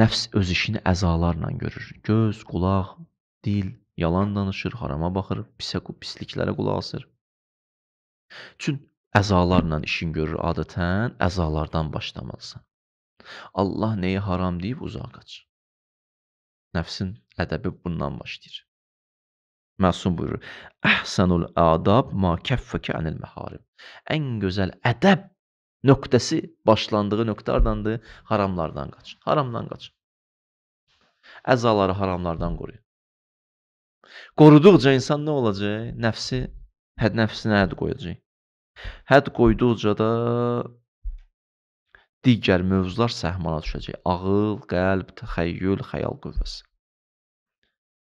Nəfs öz işini əzalarla görür. Göz, qulaq, dil yalan danışır, harama baxır, pisə pisliklərə qulaq asır. Çün əzalarla işin görür adətən əzalardan başlamalısan. Allah nəyi haram deyib uzaq qaç. Nəfsin ədəbi bundan başlayır. Məsum buyurur: "Əhsanul adab ma kaffaka anil məharib." Ən gözəl ədəb nöqtəsi başlandığı nöqtədandır. Haramlardan qaç. Haramdan qaç. Əzaları haramlardan qoru. Qoruduqca insan nə olacaq? Nəfsi həd nəfsinə həd qoyacaq. Həd qoyduqca da digər mövzular səhmana düşəcək. Ağıl, qəlb, təxəyyül, xəyal qüvvəsi.